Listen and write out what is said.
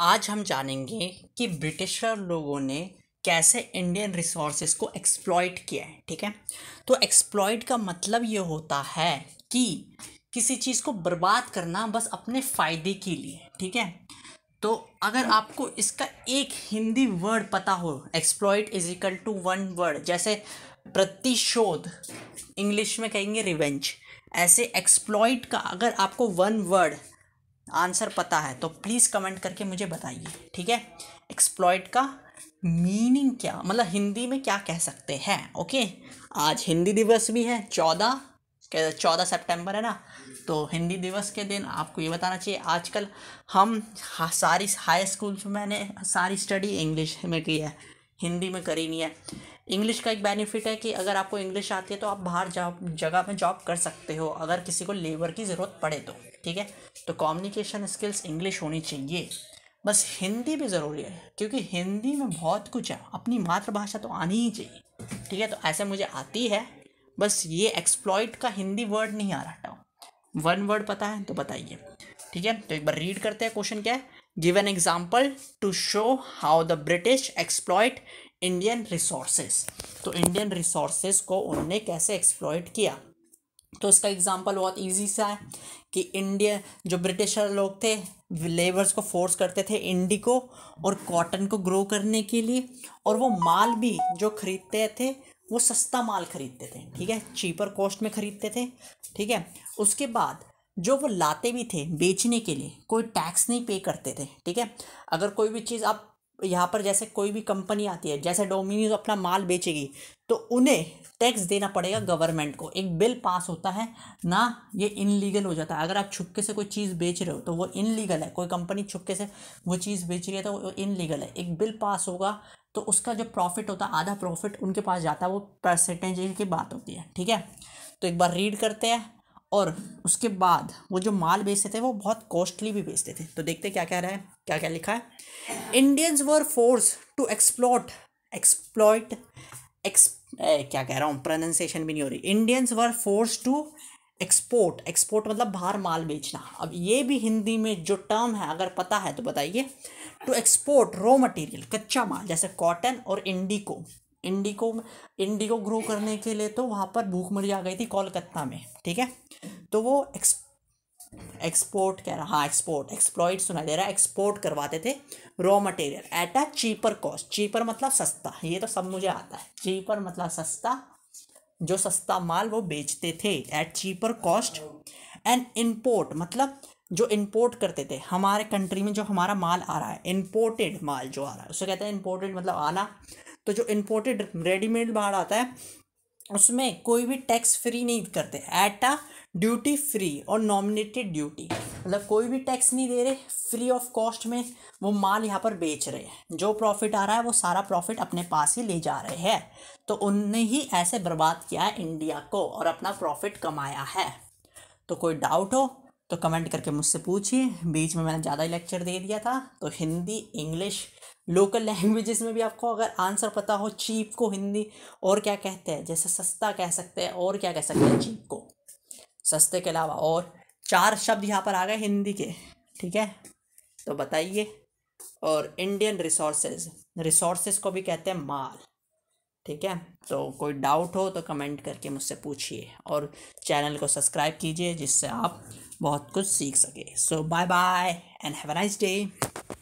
आज हम जानेंगे कि ब्रिटिशर लोगों ने कैसे इंडियन रिसोर्सेज को एक्सप्लॉयट किया है ठीक है तो एक्सप्लॉयट का मतलब ये होता है कि किसी चीज़ को बर्बाद करना बस अपने फ़ायदे के लिए ठीक है तो अगर आपको इसका एक हिंदी वर्ड पता हो exploit is equal to one word जैसे प्रतिशोध इंग्लिश में कहेंगे रिवेंज ऐसे एक्सप्लॉयट का अगर आपको वन वर्ड आंसर पता है तो प्लीज़ कमेंट करके मुझे बताइए ठीक है एक्सप्लॉयट का मीनिंग क्या मतलब हिंदी में क्या कह सकते हैं ओके आज हिंदी दिवस भी है चौदह चौदह सेप्टेम्बर है ना तो हिंदी दिवस के दिन आपको ये बताना चाहिए आजकल हम सारी हाई स्कूल में मैंने सारी स्टडी इंग्लिश में की है हिंदी में करी नहीं है इंग्लिश का एक बेनिफिट है कि अगर आपको इंग्लिश आती है तो आप बाहर जॉब जगह में जॉब कर सकते हो अगर किसी को लेबर की ज़रूरत पड़े तो ठीक है तो कम्युनिकेशन स्किल्स इंग्लिश होनी चाहिए बस हिंदी भी ज़रूरी है क्योंकि हिंदी में बहुत कुछ है अपनी मातृभाषा तो आनी ही चाहिए ठीक है तो ऐसे मुझे आती है बस ये एक्सप्लॉइट का हिंदी वर्ड नहीं आ रहा था वन वर्ड पता है तो बताइए ठीक है तो एक बार रीड करते हैं क्वेश्चन क्या है give an example to show how the British exploit Indian resources तो इंडियन रिसोर्सेज को उनने कैसे एक्सप्लॉयट किया तो इसका एग्जाम्पल बहुत ईजी सा है कि इंडिया जो ब्रिटिशर लोग थे लेबर्स को फोर्स करते थे इंडी को और कॉटन को ग्रो करने के लिए और वो माल भी जो खरीदते थे वो सस्ता माल खरीदते थे ठीक है चीपर कॉस्ट में खरीदते थे ठीक है उसके बाद जो वो लाते भी थे बेचने के लिए कोई टैक्स नहीं पे करते थे ठीक है अगर कोई भी चीज़ आप यहाँ पर जैसे कोई भी कंपनी आती है जैसे डोमिनोज अपना माल बेचेगी तो उन्हें टैक्स देना पड़ेगा गवर्नमेंट को एक बिल पास होता है ना ये इनलीगल हो जाता है अगर आप छुपके से कोई चीज़ बेच रहे हो तो वो इनलीगल है कोई कंपनी छुपके से वो चीज़ बेच रही है तो वो इनलीगल है एक बिल पास होगा तो उसका जो प्रॉफिट होता है आधा प्रॉफिट उनके पास जाता है वो परसेंटेज की बात होती है ठीक है तो एक बार रीड करते हैं और उसके बाद वो जो माल बेचते थे वो बहुत कॉस्टली भी बेचते थे तो देखते क्या क्या रहा है क्या क्या लिखा है Indians were forced to exploit exploit ex क्या कह रहा हूँ प्रोनाउंसिएशन भी नहीं हो रही Indians were forced to export export मतलब बाहर माल बेचना अब ये भी हिंदी में जो टर्म है अगर पता है तो बताइए टू एक्सपोर्ट रॉ मटेरियल कच्चा माल जैसे कॉटन और इंडिको इंडिको इंडिको ग्रो करने के लिए तो वहाँ पर भूखमरी आ गई थी कोलकाता में ठीक है तो वो एक्स एक्सपोर्ट कह रहा हाँ एक्सपोर्ट एक्सप्लॉइट सुना दे रहा है एक्सपोर्ट करवाते थे raw material at a cheaper cost cheaper मतलब सस्ता ये तो सब मुझे आता है चीपर मतलब सस्ता जो सस्ता माल वो बेचते थे at cheaper cost and import मतलब जो इंपोर्ट करते थे हमारे कंट्री में जो हमारा माल आ रहा है इम्पोर्टेड माल जो आ रहा है उसे कहते हैं इम्पोर्टेड मतलब आना तो जो इम्पोर्टेड रेडीमेड माल आता है उसमें कोई भी टैक्स फ्री नहीं करते एट आ ड्यूटी फ्री और नॉमिनेटेड ड्यूटी मतलब कोई भी टैक्स नहीं दे रहे फ्री ऑफ कॉस्ट में वो माल यहाँ पर बेच रहे हैं जो प्रॉफिट आ रहा है वो सारा प्रॉफिट अपने पास ही ले जा रहे हैं तो उनने ही ऐसे बर्बाद किया है इंडिया को और अपना प्रॉफिट कमाया है तो कोई डाउट हो तो कमेंट करके मुझसे पूछिए बीच में मैंने ज़्यादा ही लेक्चर दे दिया था तो हिंदी इंग्लिश लोकल लैंग्वेजेस में भी आपको अगर आंसर पता हो चीप को हिंदी और क्या कहते हैं जैसे सस्ता कह सकते हैं और क्या कह सकते हैं चीप को सस्ते के अलावा और चार शब्द यहाँ पर आ गए हिंदी के ठीक है तो बताइए और इंडियन रिसोर्सेज रिसोर्सेज को भी कहते हैं माल ठीक है तो कोई डाउट हो तो कमेंट करके मुझसे पूछिए और चैनल को सब्सक्राइब कीजिए जिससे आप बहुत कुछ सीख सके so bye bye and have a nice day